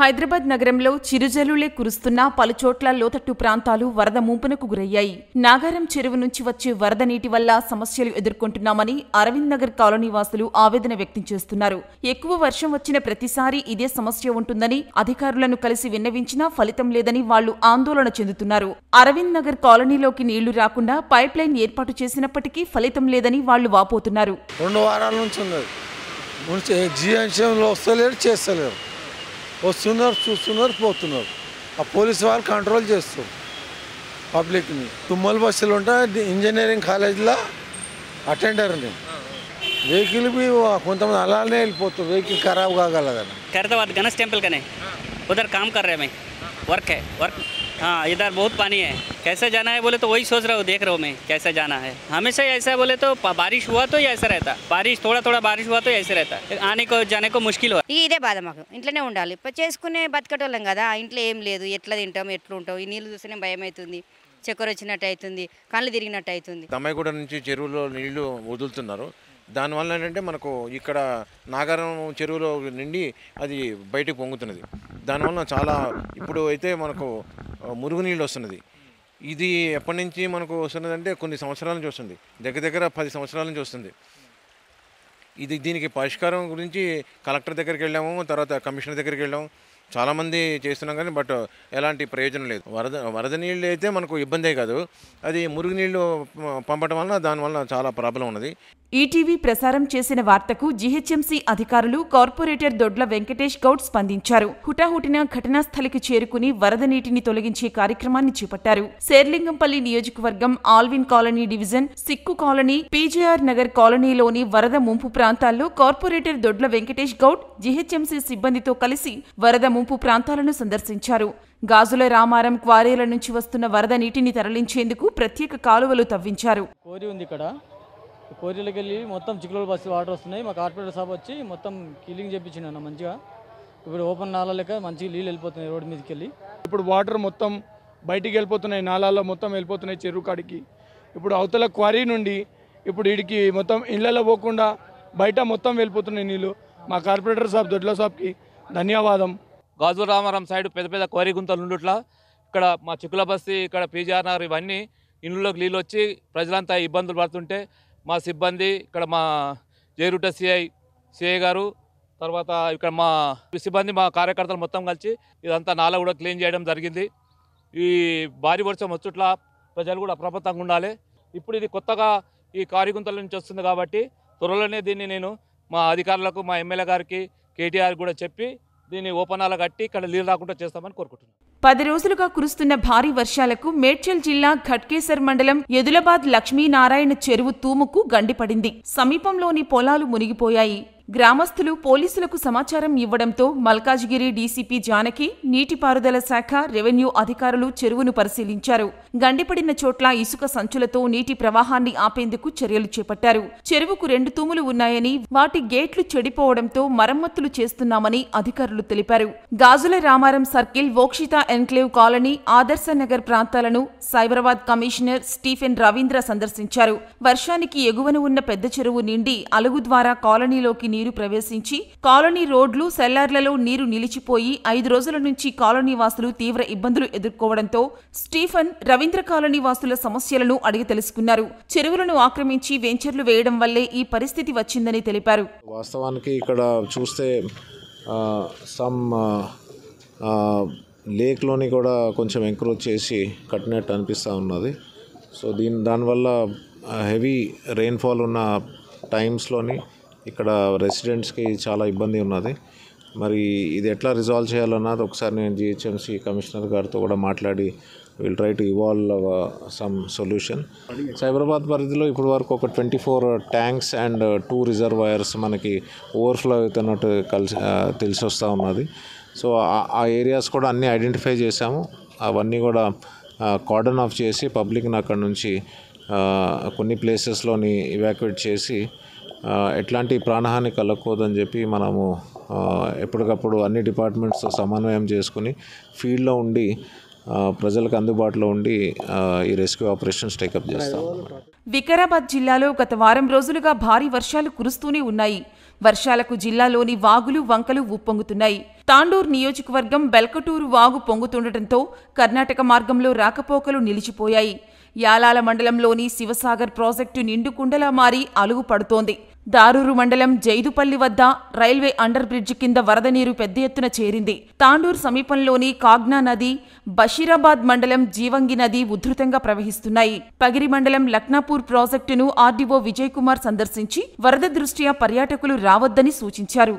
హైదరాబాద్ నగరంలో చిరుజల్లులే కురుస్తున్న పలుచోట్ల లోతట్టు ప్రాంతాలు వరద ముంపునకు గురయ్యాయి నాగారం చెరువు నుంచి వచ్చే వరద నీటి వల్ల సమస్యలు ఎదుర్కొంటున్నామని అరవింద్ నగర్ కాలనీ వాసులు ఆవేదన వ్యక్తం చేస్తున్నారు ఎక్కువ వర్షం వచ్చిన ప్రతిసారి ఇదే సమస్య ఉంటుందని అధికారులను కలిసి విన్నవించినా ఫలితం లేదని వాళ్లు ఆందోళన చెందుతున్నారు అరవింద్ నగర్ కాలనీలోకి నీళ్లు రాకుండా పైప్ లైన్ ఏర్పాటు చేసినప్పటికీ ఫలితం లేదని వాళ్లు వాపోతున్నారు రెండు వారాల నుంచి చేస్తలేరు వస్తున్నారు చూస్తున్నారు పోతున్నారు ఆ పోలీసు వాళ్ళు కంట్రోల్ చేస్తారు పబ్లిక్ని తుమ్మల బస్సులు ఉంటాయి ఇంజనీరింగ్ కాలేజీలో అటెండర్ని వెహికల్ కొంతమంది అలానే వెళ్ళిపోతారు వెహికల్ ఖరాబ్ కాగలదని ఖరీదాబాద్ గణేష్ టెంపుల్ కనే ఉదర్ కామ్ కర్ వర్కే వర్క్ వర్క్ हाँ इधर बहुत पानी है कैसे जाना है बोले तो वही सोच रहा हूँ देख रहा हूँ मैं कैसे जाना है हमेशा ऐसा बोले तो बारिश हुआ तो ऐसा रहता बारिश थोड़ा थोड़ा बारिश हुआ तो ऐसे रहता आने को जाने को मुश्किल हो ఇదే బాధ మాకు ఇంట్లోనే ఉండాలి చేసుకునే బతకటోళ్ళం కదా ఇంట్లో ఏం లేదు ఎట్లా తింటాం ఎట్లా ఉంటాం ఈ నీళ్ళు చూస్తేనే భయం అవుతుంది చక్కెర వచ్చినట్టు అవుతుంది కళ్ళు తిరిగినట్టు అవుతుంది తమ్మాయిగూడ నుంచి చెరువులో నీళ్లు వదులుతున్నారు దానివల్ల ఏంటంటే మనకు ఇక్కడ నాగారం చెరువులో నిండి అది బయటకు పొంగుతున్నది దానివల్ల చాలా ఇప్పుడు అయితే మనకు మురుగు నీళ్ళు వస్తున్నది ఇది ఎప్పటి నుంచి మనకు అంటే కొన్ని సంవత్సరాల నుంచి వస్తుంది దగ్గర దగ్గర పది సంవత్సరాల నుంచి వస్తుంది ఇది దీనికి పరిష్కారం గురించి కలెక్టర్ దగ్గరికి వెళ్ళాము తర్వాత కమిషనర్ దగ్గరికి వెళ్ళాము చాలామంది చేస్తున్నాం కానీ బట్ ఎలాంటి ప్రయోజనం లేదు వరద వరద నీళ్ళు అయితే మనకు ఇబ్బందే కాదు అది మురుగు నీళ్ళు పంపడం వలన దానివల్ల చాలా ప్రాబ్లం ఉన్నది ఈటీవీ ప్రసారం చేసిన వార్తకు జీహెచ్ఎంసీ అధికారులు కార్పొరేటర్ దొడ్ల వెంకటేష్ గౌడ్ స్పందించారు హుటాహుటిన ఘటనా స్థలికి చేరుకుని వరద నీటిని తొలగించే కార్యక్రమాన్ని చేపట్టారు శేర్లింగంపల్లి నియోజకవర్గం Alwyn colony division Sikh colony PJR Nagar కాలనీలోని వరద ముంపు ప్రాంతాల్లో కార్పొరేటర్ దొడ్ల వెంకటేష్ గౌడ్ జీహెచ్ఎంసీ సిబ్బందితో కలిసి వరద ముంపు ప్రాంతాలను సందర్శించారు గాజుల రామారం క్వారీల నుంచి వస్తున్న వరద నీటిని తరలించేందుకు ప్రత్యేక కాలువలు తవ్వించారు కోరిలోకి వెళ్ళి మొత్తం చిక్కులో బస్సు వాటర్ వస్తున్నాయి మా కార్పొరేటర్ సాబ్ వచ్చి మొత్తం కీలింగ్ చేయించిండు అన్న మంచిగా ఇప్పుడు ఓపెన్ నాలా లెక్క మంచిగా నీళ్ళు వెళ్ళిపోతున్నాయి రోడ్డు మీదకి వెళ్ళి ఇప్పుడు వాటర్ మొత్తం బయటికి వెళ్ళిపోతున్నాయి నాలాల్లో మొత్తం వెళ్ళిపోతున్నాయి చెరువు కాడికి ఇప్పుడు అవతల క్వారీ నుండి ఇప్పుడు ఇడికి మొత్తం ఇళ్లలో పోకుండా బయట మొత్తం వెళ్ళిపోతున్నాయి నీళ్ళు మా కార్పొరేటర్ సాబ్ దొడ్ల సాబ్కి ధన్యవాదం గాజు రామారాం సైడ్ పెద్ద పెద్ద క్వారీ గుంతలు ఉండుట్లా ఇక్కడ మా చిక్కుల బస్తి ఇక్కడ పీజీఆర్ఆర్ ఇవన్నీ ఇండ్లలోకి నీళ్ళు వచ్చి ప్రజలంతా ఇబ్బందులు పడుతుంటే మా సిబ్బంది ఇక్కడ మా జేరుట సిఐ సిఐ గారు తర్వాత ఇక్కడ మా సిబ్బంది మా కార్యకర్తలు మొత్తం కలిసి ఇదంతా నాలా కూడా క్లీన్ చేయడం జరిగింది ఈ భారీ వర్షం వచ్చుట్ల ప్రజలు కూడా అప్రమత్తంగా ఉండాలి ఇప్పుడు ఇది కొత్తగా ఈ కార్యగుంతల నుంచి వస్తుంది కాబట్టి త్వరలోనే దీన్ని నేను మా అధికారులకు మా ఎమ్మెల్యే గారికి కేటీఆర్ కూడా చెప్పి దీన్ని ఓపెనాలు కట్టి ఇక్కడ నీళ్ళు రాకుండా చేస్తామని కోరుకుంటున్నాను పది రోజులుగా కురుస్తున్న భారీ వర్షాలకు మేడ్చల్ జిల్లా ఘట్కేసర్ మండలం ఎదులబాద్ లక్ష్మీనారాయణ చెరువు తూముకు గండిపడింది సమీపంలోని పొలాలు మునిగిపోయాయి గ్రామస్తులు పోలీసులకు సమాచారం ఇవ్వడంతో మల్కాజ్గిరి డీసీపీ జానకి నీటిపారుదల శాఖ రెవెన్యూ అధికారులు చెరువును పరిశీలించారు గండిపడిన చోట్ల ఇసుక సంచులతో నీటి ప్రవాహాన్ని ఆపేందుకు చర్యలు చేపట్టారు చెరువుకు రెండు తూములు ఉన్నాయని వాటి గేట్లు చెడిపోవడంతో మరమ్మతులు చేస్తున్నామని అధికారులు తెలిపారు గాజుల రామారం సర్కిల్ ఓక్షిత ఎన్క్లేవ్ కాలనీ ఆదర్శ నగర్ ప్రాంతాలను సైబరాబాద్ కమిషనర్ స్టీఫెన్ రవీంద్ర సందర్శించారు వర్షానికి ఎగువన ఉన్న పెద్ద చెరువు నిండి అలుగు ద్వారా కాలనీలోకి నీరు ప్రవేశించి కాలనీ రోడ్లు సెల్లార్లలో నీరు నిలిచిపోయి ఐదు రోజుల నుంచి కాలనీ వాసులు తీవ్ర ఇబ్బందులు ఎదుర్కోవడంతో స్టీఫన్ రవీంద్ర కాలనీ వాసుల సమస్యలను అడిగి తెలుసుకున్నారు చెరువులను ఆక్రమించి వెంచర్లు వేయడం వల్లే ఈ పరిస్థితి వచ్చిందని తెలిపారు వాస్తవానికి ఇక్కడ చూస్తే సమ్ లేక్లోని కూడా కొంచెం ఎంక్రోచ్ చేసి కట్టినట్టు అనిపిస్తూ ఉన్నది సో దీని దానివల్ల హెవీ రెయిన్ఫాల్ ఉన్న టైమ్స్లోని ఇక్కడ రెసిడెంట్స్కి చాలా ఇబ్బంది ఉన్నది మరి ఇది ఎట్లా రిజాల్వ్ చేయాలన్నది ఒకసారి నేను జిహెచ్ఎంసీ కమిషనర్ గారితో కూడా మాట్లాడి will try to evolve some solution Cyberabad పరిధిలో ఇప్పటి వరకు ఒక twenty four tanks and two reservoirs మనకి ఓవర్ఫ్లో అవుతున్నట్టు కలిసి తెలిసి వస్తూ ఉన్నది సో ఆ ఏరియాస్ కూడా అన్నీ ఐడెంటిఫై చేశాము అవన్నీ కూడా కార్డన్ ఆఫ్ చేసి పబ్లిక్ని అక్కడ నుంచి కొన్ని ప్లేసెస్లోని ఇవాక్యుయేట్ చేసి ఎట్లాంటి ప్రాణహాని కలగకూడదని చెప్పి మనము ఎప్పటికప్పుడు అన్ని డిపార్ట్మెంట్స్ సమన్వయం చేసుకుని ఫీల్డ్లో ఉండి ప్రజలకు అందుబాటులో ఉండి ఈ రెస్క్యూ ఆపరేషన్స్ టేకప్ చేస్తాం వికారాబాద్ జిల్లాలో గత వారం రోజులుగా భారీ వర్షాలు కురుస్తూనే ఉన్నాయి వర్షాలకు జిల్లాలోని వాగులు వంకలు ఉప్పొంగుతున్నాయి తాండూర్ నియోజకవర్గం బెల్కటూరు వాగు పొంగుతుండటంతో కర్ణాటక మార్గంలో రాకపోకలు నిలిచిపోయాయి యాలాల మండలంలోని శివసాగర్ ప్రాజెక్టు నిండుకుండలా మారి అలుగు పడుతోంది దారూరు మండలం జైదుపల్లి వద్ద రైల్వే అండర్ బ్రిడ్జి కింద వరద నీరు పెద్ద ఎత్తున చేరింది తాండూరు సమీపంలోని కాగ్నా నది బషీరాబాద్ మండలం జీవంగి నది ఉధృతంగా ప్రవహిస్తున్నాయి పగిరి మండలం లక్నాపూర్ ప్రాజెక్టును ఆర్డీఓ విజయ్ కుమార్ సందర్శించి వరద దృష్ట్యా పర్యాటకులు రావద్దని సూచించారు